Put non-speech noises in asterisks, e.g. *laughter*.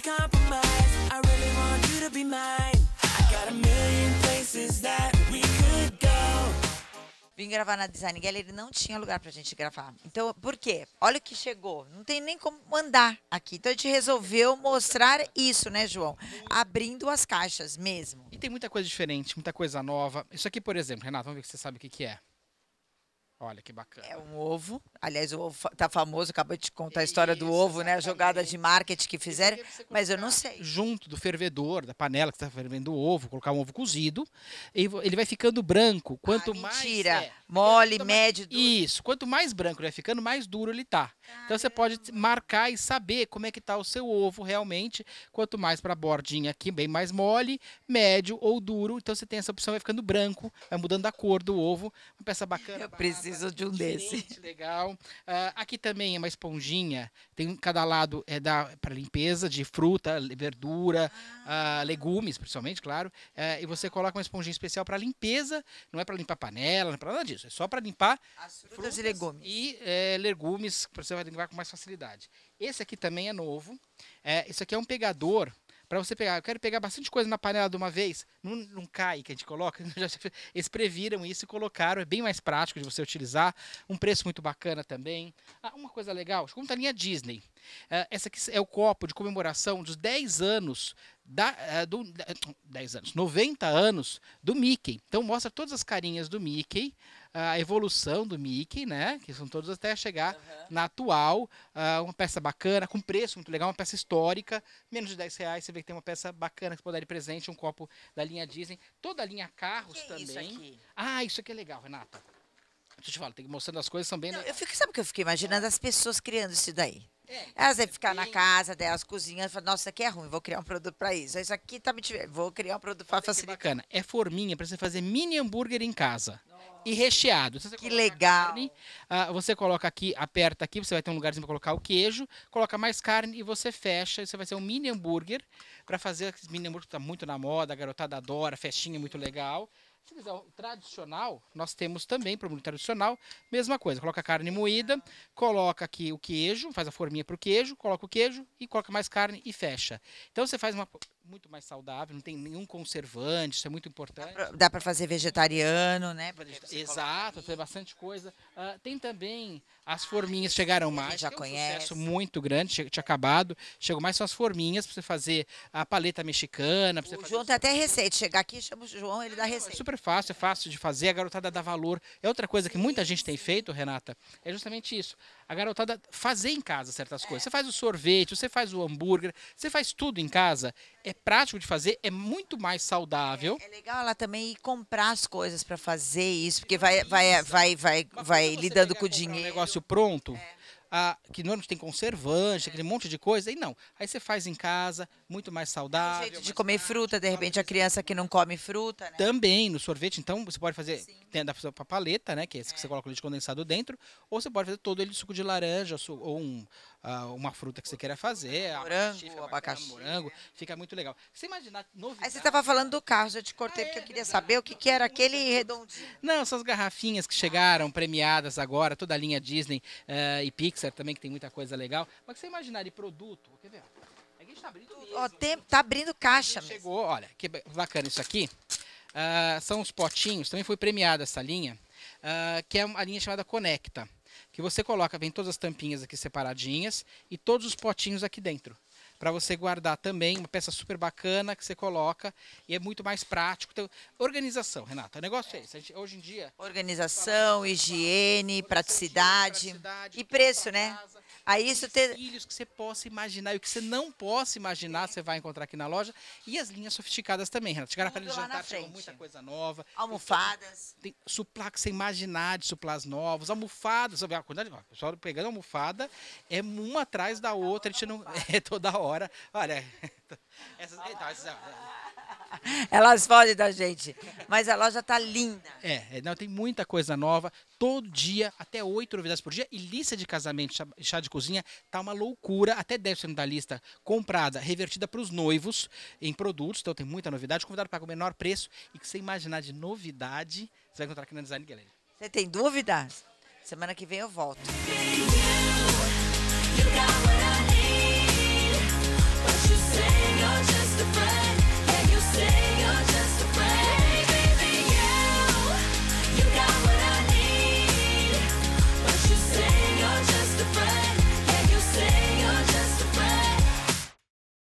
compromise. I really want you to be mine. I got a million places that we could go. Vim gravar na Design Gallery, não tinha lugar pra gente gravar. Então, por quê? Olha o que chegou. Não tem nem como andar aqui. Então, a gente resolveu mostrar isso, né, João? Abrindo as caixas mesmo. E tem muita coisa diferente, muita coisa nova. Isso aqui, por exemplo, Renato, vamos ver se você sabe o que, que é. Olha que bacana. É um ovo. Aliás, o ovo tá famoso, Acabei de contar a história do ovo, exatamente. né? A jogada de marketing que fizeram, mas eu não sei. Junto do fervedor, da panela que está fervendo o ovo, colocar um ovo cozido, ele vai ficando branco. Quanto ah, mais. Mentira. É, Mole, médio, duro. Isso. Quanto mais branco ele vai ficando, mais duro ele tá. Caramba. Então você pode marcar e saber como é que tá o seu ovo realmente. Quanto mais para a bordinha aqui, bem mais mole, médio ou duro. Então você tem essa opção, vai ficando branco, vai mudando a cor do ovo. Uma peça bacana. Eu preciso preciso de um desse. Legal. Uh, aqui também é uma esponjinha. Tem cada lado é da para limpeza de fruta, verdura, ah. uh, legumes, principalmente, claro. Uh, e você coloca uma esponjinha especial para limpeza. Não é para limpar panela, não é para nada disso. É só para limpar As frutas, frutas e legumes. E é, legumes você vai limpar com mais facilidade. Esse aqui também é novo. É, eh, isso aqui é um pegador para você pegar, eu quero pegar bastante coisa na panela de uma vez, não, não cai que a gente coloca. *laughs* Eles previram isso e colocaram, é bem mais prático de você utilizar, um preço muito bacana também. Ah, uma coisa legal, como está a linha Disney. Uh, essa aqui é o copo de comemoração dos 10 anos da, ah, do, 10 anos, 90 anos do Mickey. Então mostra todas as carinhas do Mickey, a evolução do Mickey, né? Que são todos até chegar uhum. na atual. Uh, uma peça bacana, com preço muito legal, uma peça histórica. Menos de 10 reais, você vê que tem uma peça bacana que você pode dar de presente, um copo da linha Disney. Toda a linha carros que também. isso aqui? Ah, isso aqui é legal, Renata. Deixa eu te falar, tem que mostrando as coisas, também, eu fico, sabe o que eu fiquei imaginando? As pessoas criando isso daí. É, elas devem ficar bem... na casa delas, cozinhando, falando, nossa, isso aqui é ruim, vou criar um produto para isso. Isso aqui tá me Vou criar um produto para facilitar. bacana. É forminha para você fazer mini hambúrguer em casa e recheado. Então, que legal! Carne, uh, você coloca aqui, aperta aqui, você vai ter um lugarzinho para colocar o queijo, coloca mais carne e você fecha. isso vai ser um mini hambúrguer para fazer esse mini hambúrguer que está muito na moda, a garotada adora, festinha muito legal. Se quiser o tradicional, nós temos também para o mundo tradicional, mesma coisa. Coloca carne moída, coloca aqui o queijo, faz a forminha para o queijo, coloca o queijo e coloca mais carne e fecha. Então você faz uma muito mais saudável, não tem nenhum conservante, isso é muito importante. Dá para fazer vegetariano, né? Exato, tem bastante coisa. Uh, tem também as forminhas, chegaram mais. Já é conhece. Um sucesso muito grande, tinha, acabado. Chegou mais só as forminhas para você fazer a paleta mexicana. Pra o João tem até receita. Chegar aqui, chama o João, ele dá é receita. É super fácil, é fácil de fazer, a garotada dá valor. É outra coisa que muita gente tem feito, Renata, é justamente isso. A garotada fazer em casa certas coisas. É. Você faz o sorvete, você faz o hambúrguer, você faz tudo em casa. É prático de fazer, é muito mais saudável. É, é legal ela também ir comprar as coisas para fazer isso, porque vai, vai, vai, vai, é vai lidando com o dinheiro. Um negócio pronto. É que normalmente tem conservante, aquele monte de coisa, e não. Aí você faz em casa, muito mais saudável. Um jeito de comer fruta, de repente a criança que não come fruta, né? Também, no sorvete, então você pode fazer, Sim. tem da paleta, né, que é esse é. que você é. coloca o leite condensado dentro, ou você pode fazer todo ele de suco de laranja, ou um, ah, uma fruta que você queira fazer. Morango, abacaxi, abacaxi morango, é. fica muito legal. Você imagina, novidade... Aí você estava falando do carro, já te cortei, ah, porque é eu queria verdade. saber o que, que era aquele redondinho. Não, essas garrafinhas que chegaram, premiadas agora, toda a linha Disney uh, e Pixar, Mixer também, que tem muita coisa legal. Mas você imaginar de produto, quer ver? É a gente tá abrindo mesmo. Ó, tem, tá abrindo caixa mesmo. Chegou, olha, que bacana isso aqui. Uh, são os potinhos, também foi premiada essa linha, uh, que é a linha chamada Conecta. Que você coloca, vem todas as tampinhas aqui separadinhas e todos os potinhos aqui dentro para você guardar também, uma peça super bacana que você coloca e é muito mais prático. Então, organização, Renata, o negócio é, isso esse. Gente, hoje em dia. Organização, higiene, praticidade, praticidade, e preço, né? Casa, Aí isso tem filhos que você possa imaginar e o que você não possa imaginar, você vai encontrar aqui na loja. E as linhas sofisticadas também, Renata. Chegaram para ele jantar, chegou muita coisa nova. Almofadas. Tem suplá que você imaginar de suplás novos, almofadas. a quantidade? só pegando almofada, é uma atrás da outra, a gente não. *laughs* É toda hora. Olha. *laughs* Essas. Então, essas... *laughs* Elas fogem da gente. Mas a loja tá linda. É, é, não, tem muita coisa nova. Todo dia, até oito novidades por dia. E lista de casamento, chá, chá de cozinha, tá uma loucura. Até 10% da lista comprada, revertida para os noivos em produtos. Então tem muita novidade. O convidado paga o menor preço. E que você imaginar de novidade, você vai encontrar aqui na Design Gallery. Você tem dúvidas? Semana que vem eu volto.